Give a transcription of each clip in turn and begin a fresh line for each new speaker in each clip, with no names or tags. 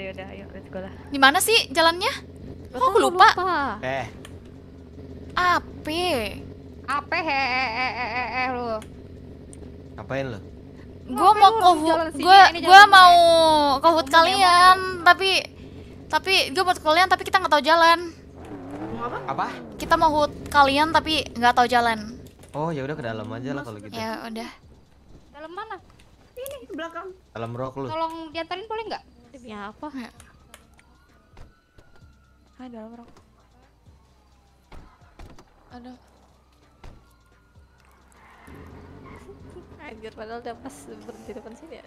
yaudah udah ayo let's go lah
di mana sih jalannya Kok oh, aku lupa. lupa. Eh. Ape. Ape he he he he he lu.
Ngapain lu?
Gua mau ke gua gua mau hut kalian, tapi tapi gue buat kalian tapi kita nggak tahu jalan. Apa? Apa? Kita mau hut kalian tapi nggak tahu jalan.
Oh ya udah ke dalam aja lah kalau gitu.
Ya udah.
Dalam mana? Ini belakang. Dalam rok lu. Tolong diantarin boleh nggak? ya apa nggak? Ada orang.
Ada. Anjir padahal udah pas berhenti depan sini ya.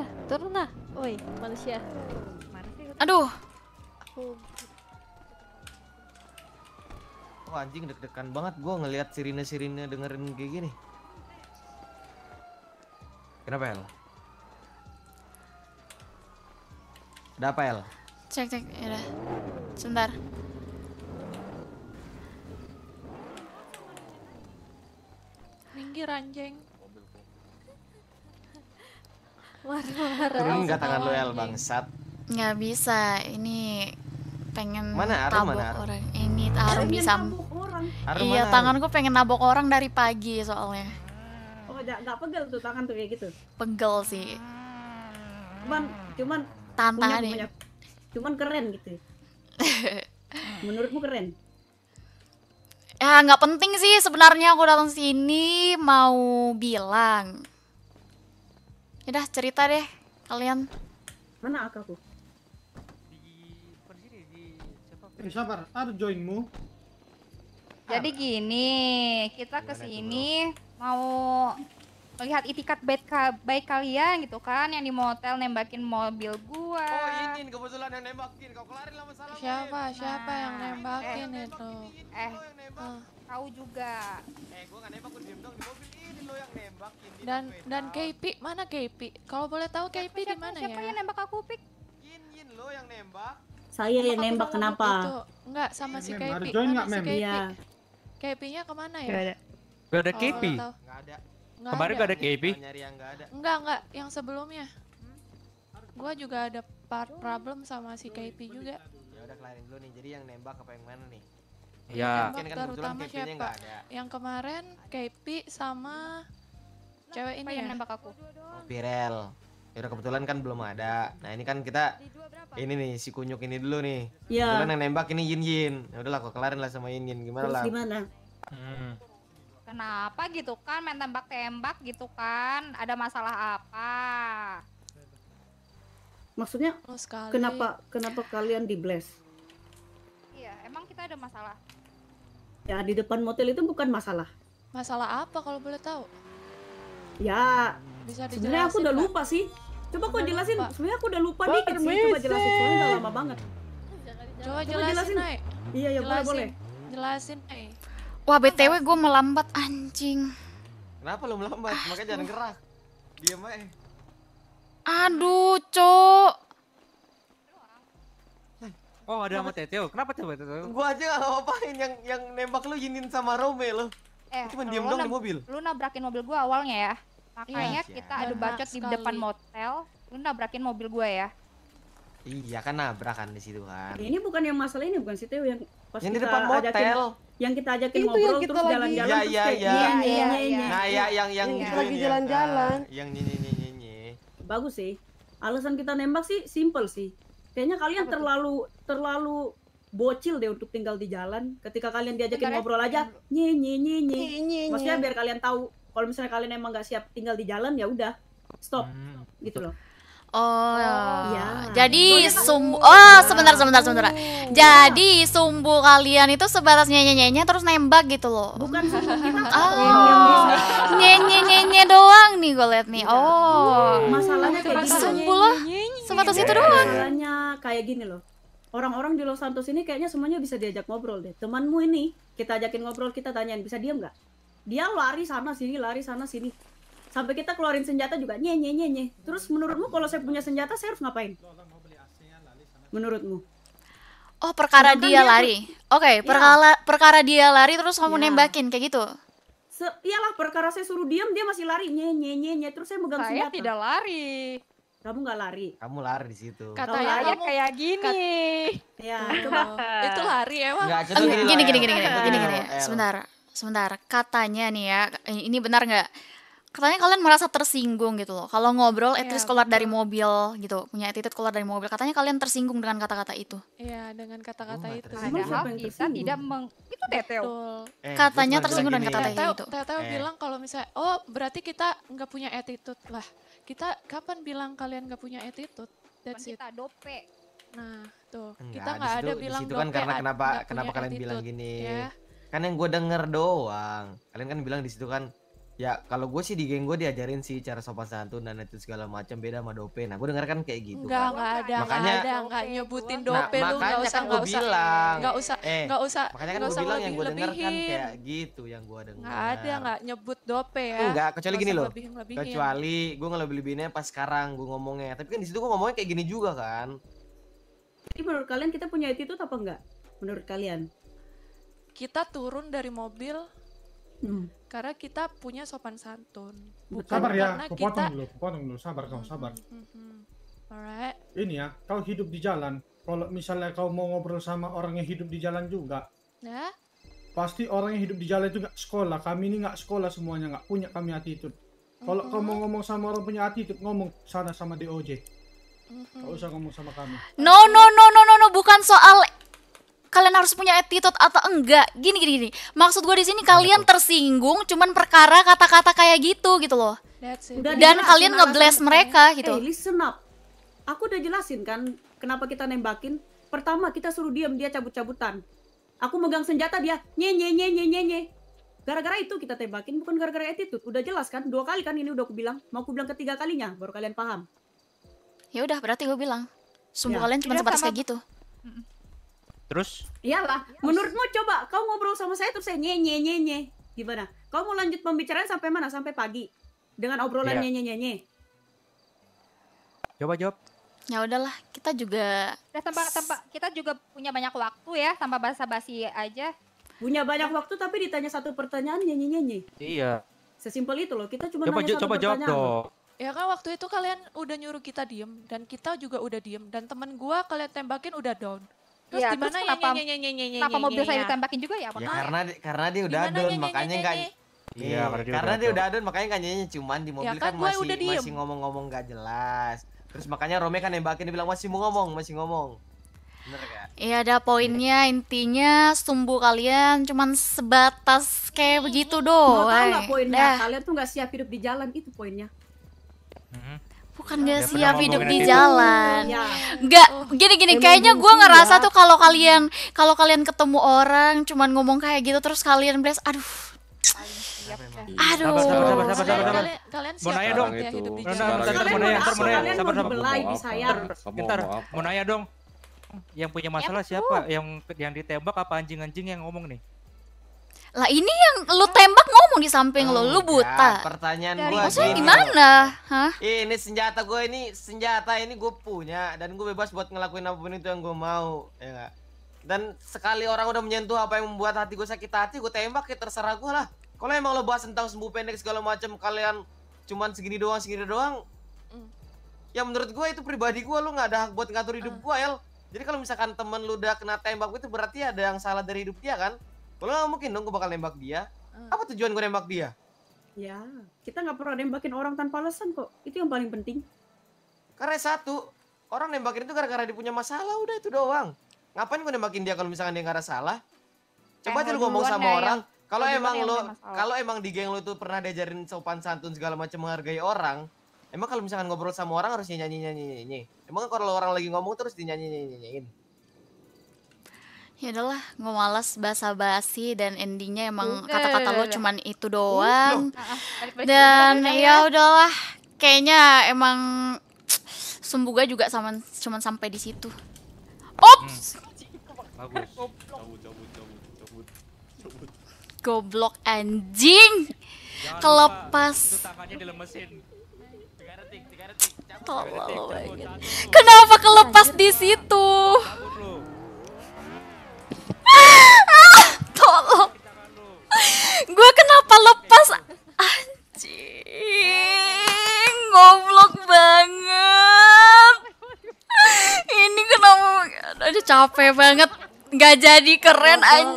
Eh, turun lah. Woi, manusia. Aduh. Aku
anjing deg-degan banget gue ngelihat sirine-sirine dengerin kayak gini. Kenapa El? Ada apa El?
Cek cek ya Sebentar.
Minggir anjing. Marah-marah.
Turun gak tangan lu El bangsat. Nggak bisa, ini pengen mana arum, mana arum?
orang. Ini taruh di samping.
Iya, tanganku pengen nabok orang dari pagi soalnya.
Oh, gak, pegel tuh tangan tuh kayak gitu. Pegel sih. Cuman cuman tantangan punya, punya, cuman keren gitu. Ya.
Menurutmu keren? Ya nggak penting sih sebenarnya aku datang sini mau bilang. Ya Udah cerita deh kalian.
Mana aku? Di eh, Sabar,
ada
joinmu. Jadi gini, kita ke sini mau melihat itikat baik, baik kalian gitu kan yang di motel nembakin mobil gua. Oh,
ini kebetulan yang nembakin. Kau kelarin
lama salah. Siapa? Nah, siapa yang nah. nembakin eh, itu?
Eh, uh. kau ah. juga.
Eh, gua enggak nembak, gua diam dong di mobil ini lo yang
nembakin. Dan dan KP, mana KP? Kalau boleh tahu KP di mana ya? Siapa yang nembak aku, Pik? Yin, Yin lo
yang nembak. Saya yang nembak kenapa?
Enggak, sama si KP. Ada join enggak, Mem? Iya. KP-nya kemana ya? Gak ada. Gak ada oh, KP? Gak ada. Kemarin ada. gak ada
KP? Nyari yang gak ada. Enggak,
enggak. Yang sebelumnya. Gua juga ada part oh. problem sama si KP juga. Ya
udah kelarin dulu nih. Jadi yang nembak apa yang mana nih? Ya. Yang kan terutama siapa?
Yang kemarin KP sama
cewek ini yang ya? nembak aku. Oh,
Pirel. Yaudah kebetulan kan belum ada. Nah ini kan kita ini nih si kunyuk ini dulu nih. Iya. Kebetulan yang nembak ini Yin Yin. Ya udahlah aku kelarin lah sama Yin Yin gimana Terus lah.
gimana? Hmm.
Kenapa gitu kan main tembak-tembak gitu kan? Ada masalah apa?
Maksudnya oh, sekali. kenapa kenapa kalian di bless?
Iya, emang kita ada masalah.
Ya di depan motel itu bukan masalah.
Masalah apa kalau boleh
tahu? Ya, sebenarnya aku udah lupa sih Coba kau jelasin, sebenarnya aku udah lupa dikit sih. Coba jelasin, soalnya udah lama banget. Coba jelasin, Nay. Iya, ya boleh, boleh. Jelasin, Nay.
Wah, BTW gue melambat, anjing.
Kenapa lo melambat? Ah, Makanya jangan gerak.
Diam aja.
Aduh, Cok.
Oh, ada sama Teteo. Kenapa coba Teteo? Gua aja gak ngapain yang yang nembak lu Yinin sama Rome lo. Eh, cuma diam dong di mobil.
Lu nabrakin mobil gua awalnya ya. Makanya iya. kita ada bacot sekali. di depan motel, lu nabrakin mobil
gue ya.
Iya kan nabrakan di situ kan.
Ini bukan yang masalah ini bukan situ yang pas yang kita di depan motel. yang kita ajakin itu ngobrol kita terus jalan-jalan ya, ya, ya. Iya, iya, iya. Nah, ya, yang yang lagi jalan-jalan.
Yang nyanyi nyanyi
nyanyi. Bagus sih. Alasan kita nembak sih simple sih. Kayaknya kalian terlalu terlalu bocil deh untuk tinggal di jalan. Ketika kalian diajakin ngobrol aja, nyenyi nyenyi. Maksudnya biar kalian tahu kalau misalnya kalian emang nggak siap tinggal di jalan ya udah stop hmm. gitu loh. Oh,
iya. ya. Jadi sumbu Oh, sebentar sebentar sebentar. Iya. Jadi sumbu kalian itu sebatas -nye -nye, terus nembak gitu loh. Bukan sumbu kita. Oh. oh. -nye
-nye doang nih gue liat nih. Iya. Oh. Masalahnya kayak gitu. Sumbu loh. Sebatas itu doang. Masalahnya kayak gini loh. Orang-orang di Los Santos ini kayaknya semuanya bisa diajak ngobrol deh. Temanmu ini kita ajakin ngobrol, kita tanyain bisa diam nggak? dia lari sana sini lari sana sini sampai kita keluarin senjata juga nye nye nye nye terus menurutmu kalau saya punya senjata saya harus ngapain menurutmu oh perkara dia, lari
oke okay, iya. perkara perkara dia lari terus kamu ya. nembakin kayak gitu
Se iyalah perkara saya suruh diam dia masih lari nye nye nye nye terus saya megang saya senjata saya tidak lari kamu nggak lari kamu lari di situ Kata kamu, kamu kayak gini kat... ya coba itu lari emang
gini, gini, gini, gini, gini,
gini, gini, sebentar sebentar katanya nih ya ini benar nggak katanya kalian merasa tersinggung gitu loh kalau ngobrol iya, etis keluar dari mobil gitu punya attitude keluar dari mobil katanya kalian tersinggung dengan kata-kata itu
iya dengan kata-kata oh, itu padahal kita tidak
meng
itu teteo
eh, katanya tersinggung dengan kata-kata itu teteo eh. bilang kalau misalnya oh berarti kita nggak punya attitude lah kita kapan bilang kalian nggak punya attitude That's it. kita dope nah tuh Enggak, kita nggak ada bilang kan dope kan karena kenapa kenapa kalian
bilang gini ya kan yang gue denger doang kalian kan bilang di situ kan ya kalau gue sih di geng gue diajarin sih cara sopan santun dan itu segala macam beda sama dope nah gue denger kan kayak gitu nggak kan. nggak ada makanya ada
nggak nyebutin nah, dope nah, lu nggak usah kan nggak kan usah bilang usah eh, nggak usah makanya kan gue bilang yang gue denger kan kayak
gitu yang gue denger nggak ada nggak
nyebut dope
ya enggak kecuali gini loh kecuali
gue ngelebih lebihnya pas sekarang gue ngomongnya tapi kan di situ gue ngomongnya kayak gini juga kan
jadi menurut kalian kita punya itu apa enggak menurut kalian kita turun dari mobil hmm. karena kita punya sopan
santun. Bukan sabar ya, aku potong kita... dulu, aku potong dulu, sabar kau, hmm, sabar. Hmm, hmm, Alright. Ini ya, kau hidup di jalan. Kalau misalnya kau mau ngobrol sama orang yang hidup di jalan juga, ya? pasti orang yang hidup di jalan itu nggak sekolah. Kami ini nggak sekolah semuanya, nggak punya kami attitude. Kalau mm -hmm. kau mm-hmm. mau ngomong sama orang punya attitude, ngomong sana sama DOJ.
Mm -hmm. Gak usah ngomong sama kami. No, no, no, no, no, no, bukan soal kalian harus punya attitude atau enggak gini gini gini maksud gue di sini kalian tersinggung cuman perkara kata-kata kayak gitu gitu loh
dan, dan kalian bless mereka gitu hey, listen up aku udah jelasin kan kenapa kita nembakin pertama kita suruh diam dia cabut-cabutan aku megang senjata dia nye nye nye nye nye nye gara-gara itu kita tembakin bukan gara-gara attitude udah jelas kan dua kali kan ini udah aku bilang mau aku bilang ketiga kalinya baru kalian paham ya udah berarti gue bilang semua ya. kalian cuma sebatas kayak gitu Terus? Iyalah. Menurutmu coba kau ngobrol sama saya terus saya nye nye gimana? Kau mau lanjut pembicaraan sampai mana? Sampai pagi dengan obrolan iya. yeah. nye nye Coba jawab.
Ya udahlah, kita juga
ya, tanpa tanpa kita juga punya banyak waktu ya, tanpa basa-basi
aja. Punya banyak waktu tapi ditanya satu pertanyaan nyenyi-nyenyi. Iya. Sesimpel itu loh, kita cuma coba, nanya satu coba pertanyaan. Coba jawab dong. Ya kan waktu itu kalian udah nyuruh kita diem dan kita
juga udah diem dan temen gua kalian tembakin udah down. Terus ya, gimana terus kenapa, kenapa mobil saya ditembakin
juga ya? Ya karena
karena dia udah down makanya enggak Iya, iya karena, karena dia udah adon makanya enggak nyanyinya cuman di ya, mobil ya, kan, kan masih udah masih ngomong-ngomong gak jelas. Terus makanya Rome kan nembakin dia bilang masih mau ngomong, masih ngomong.
Bener Iya, ada poinnya intinya sumbu kalian cuman sebatas kayak oh, begitu doang. tahu gak poinnya? Dah. Kalian
tuh gak siap hidup di jalan itu poinnya bukan
gak siap hidup di jalan nggak iya. oh, gini-gini kayaknya gue ngerasa tuh kalau kalian kalau kalian ketemu orang cuman ngomong kayak gitu terus kalian blast aduh iya.
Aduh. Sabar, sabar, sabar, sabar, Kalian, siap mau nanya dong. Ya, hidup di jalan. Bentar, ya. mau nanya, mau nanya. Sabar, sabar. Bentar,
mau nanya dong. Yang punya masalah siapa? Yang yang ditembak apa anjing-anjing yang ngomong nih?
Lah ini yang lu tembak ngomong di samping oh, lo, lu buta. Ya, pertanyaan gue Maksudnya gimana? Hah? Ini senjata gue ini senjata ini gue
punya dan gue bebas buat ngelakuin apapun itu yang gue mau, ya gak? Dan sekali orang udah menyentuh apa yang membuat hati gue sakit hati, gue tembak ya terserah gue lah. Kalau emang lo bahas tentang sembuh pendek segala macam kalian cuman segini doang segini doang, mm. ya menurut gue itu pribadi gue lo nggak ada hak buat ngatur hidup mm. gue el. Jadi kalau misalkan temen lu udah kena tembak itu berarti ada yang salah dari hidup dia kan? Kalau nggak mungkin dong gue bakal nembak dia. Uh. Apa tujuan gue nembak dia?
Ya, kita nggak pernah nembakin orang tanpa alasan kok. Itu yang paling penting. Karena satu,
orang nembakin itu gara-gara dia punya masalah udah itu doang. Ngapain gue nembakin dia kalau misalkan dia nggak ada salah? Coba aja lu ngomong sama ya, orang. Kalau emang lo, kalau emang di geng lo itu pernah diajarin sopan santun segala macam menghargai orang, emang kalau misalkan ngobrol sama orang harus nyanyi nyanyi nyanyi. Emang kalau orang lagi ngomong terus dinyanyi nyanyi nyanyiin.
Ya udahlah, gue malas bahasa basi dan endingnya emang kata-kata lo cuman itu doang. Dan kan ya, ya, ya udahlah, kayaknya emang Sumbuga juga sama cuman sampai di situ. Ops. Hmm. Goblok anjing. Kelepas.
Kenapa kelepas di situ?
capek banget nggak jadi keren
anjing